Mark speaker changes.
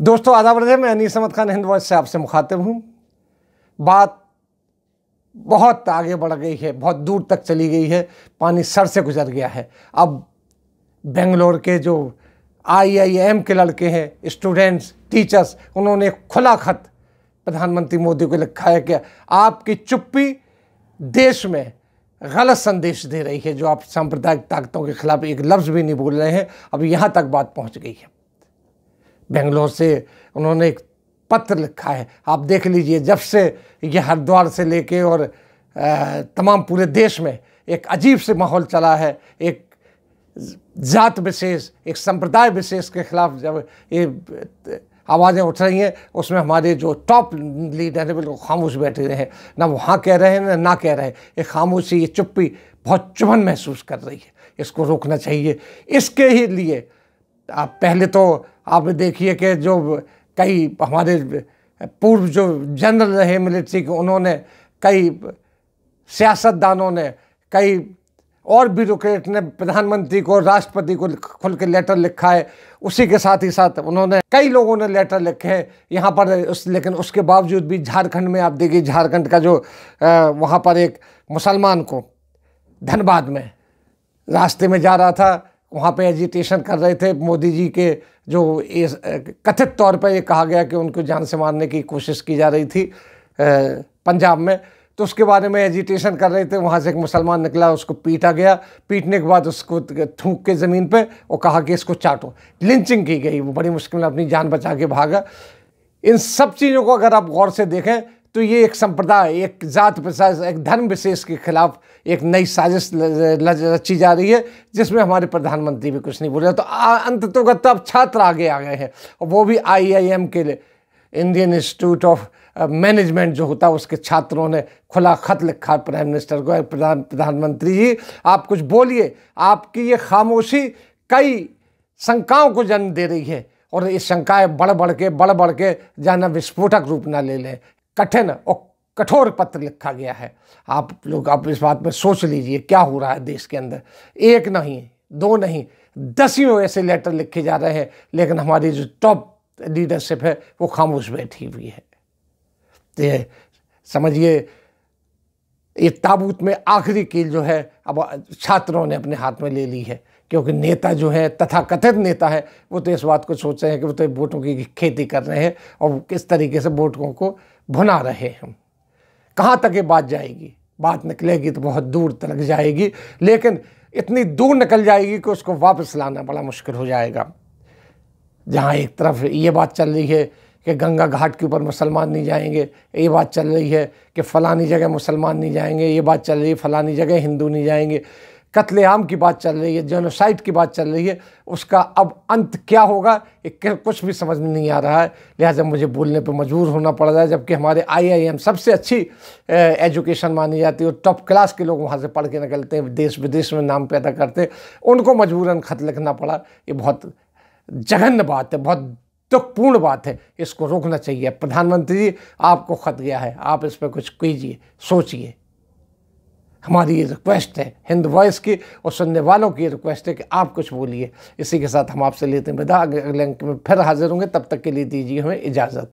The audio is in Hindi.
Speaker 1: दोस्तों आदाब रहे मैं अनीस अहमद खान हिंद से आपसे मुखातिब हूँ बात बहुत आगे बढ़ गई है बहुत दूर तक चली गई है पानी सर से गुजर गया है अब बेंगलोर के जो आईआईएम के लड़के हैं स्टूडेंट्स टीचर्स उन्होंने खुला खत प्रधानमंत्री मोदी को लिखा है कि आपकी चुप्पी देश में गलत संदेश दे रही है जो आप सांप्रदायिक ताकतों के खिलाफ एक लफ्ज़ भी नहीं बोल रहे हैं अब यहाँ तक बात पहुँच गई है बेंगलोर से उन्होंने एक पत्र लिखा है आप देख लीजिए जब से ये हरिद्वार से लेके और तमाम पूरे देश में एक अजीब से माहौल चला है एक जात विशेष एक संप्रदाय विशेष के खिलाफ जब ये आवाज़ें उठ रही हैं उसमें हमारे जो टॉप लीडर हैं बिल्कुल खामोश बैठे रहे हैं ना वहाँ कह रहे हैं ना ना कह रहे हैं ये खामोशी ये चुप्पी बहुत चुभन महसूस कर रही है इसको रोकना चाहिए इसके ही लिए आप पहले तो आप देखिए कि जो कई हमारे पूर्व जो जनरल रहे मिलिट्री के उन्होंने कई सियासतदानों ने कई और ब्यूरोट ने प्रधानमंत्री को राष्ट्रपति को खुल के लेटर लिखा है उसी के साथ ही साथ उन्होंने कई लोगों ने लेटर लिखे हैं यहाँ पर उस लेकिन उसके बावजूद भी झारखंड में आप देखिए झारखंड का जो वहाँ पर एक मुसलमान को धनबाद में रास्ते में जा रहा था वहाँ पे एजिटेशन कर रहे थे मोदी जी के जो इस कथित तौर पे ये कहा गया कि उनको जान से मारने की कोशिश की जा रही थी पंजाब में तो उसके बारे में एजिटेशन कर रहे थे वहाँ से एक मुसलमान निकला उसको पीटा गया पीटने के बाद उसको थूक के ज़मीन पे और कहा कि इसको चाटो लिंचिंग की गई वो बड़ी मुश्किल में अपनी जान बचा के भागा इन सब चीज़ों को अगर आप गौर से देखें तो ये एक संप्रदाय एक जात विशेष एक धर्म विशेष के खिलाफ एक नई साजिश रची जा रही है जिसमें हमारे प्रधानमंत्री भी कुछ नहीं बोल रहे तो तो अब छात्र आगे आ गए हैं और वो भी आईआईएम के लिए इंडियन इंस्टीट्यूट ऑफ मैनेजमेंट जो होता है उसके छात्रों ने खुला खत लिखा प्राइम मिनिस्टर को प्रधान प्रधानमंत्री जी आप कुछ बोलिए आपकी ये खामोशी कई शंकाओं को जन्म दे रही है और ये शंकाएं बढ़ बढ़ के बढ़ बढ़ के जाना विस्फोटक रूप ना ले लें कठिन और कठोर पत्र लिखा गया है आप लोग आप इस बात में सोच लीजिए क्या हो रहा है देश के अंदर एक नहीं दो नहीं दसियों ऐसे लेटर लिखे जा रहे हैं लेकिन हमारी जो टॉप लीडरशिप है वो खामोश बैठी हुई है तो समझिए ये ताबूत में आखिरी कील जो है अब छात्रों ने अपने हाथ में ले ली है क्योंकि नेता जो है तथाकथित नेता है वो तो इस बात को सोच रहे हैं कि वो तो वोटों की खेती कर रहे हैं और किस तरीके से वोटों को भुना रहे हैं कहाँ तक ये बात जाएगी बात निकलेगी तो बहुत दूर तक जाएगी लेकिन इतनी दूर निकल जाएगी कि उसको वापस लाना बड़ा मुश्किल हो जाएगा जहाँ एक तरफ ये बात चल रही है कि गंगा घाट के ऊपर मुसलमान नहीं जाएंगे ये बात चल रही है कि फ़लानी जगह मुसलमान नहीं जाएंगे ये बात चल रही है फ़लानी जगह हिंदू नहीं जाएंगे कत्लेआम की बात चल रही है जेनोसाइड की बात चल रही है उसका अब अंत क्या होगा ये कुछ भी समझ में नहीं आ रहा है लिहाजा मुझे बोलने पर मजबूर होना पड़ रहा है जबकि हमारे आईआईएम सबसे अच्छी एजुकेशन मानी जाती है और टॉप क्लास के लोग वहाँ से पढ़ के निकलते हैं देश विदेश में नाम पैदा करते हैं उनको मजबूरन खत लिखना पड़ा ये बहुत जघन्य बात है बहुत दुखपूर्ण बात है इसको रोकना चाहिए प्रधानमंत्री जी आपको खत गया है आप इस पर कुछ कीजिए सोचिए हमारी ये रिक्वेस्ट है हिंद वॉइस की और सुनने वालों की रिक्वेस्ट है कि आप कुछ बोलिए इसी के साथ हम आपसे लेते हैं विदा अगले अंक में फिर हाजिर होंगे तब तक के लिए दीजिए हमें इजाज़त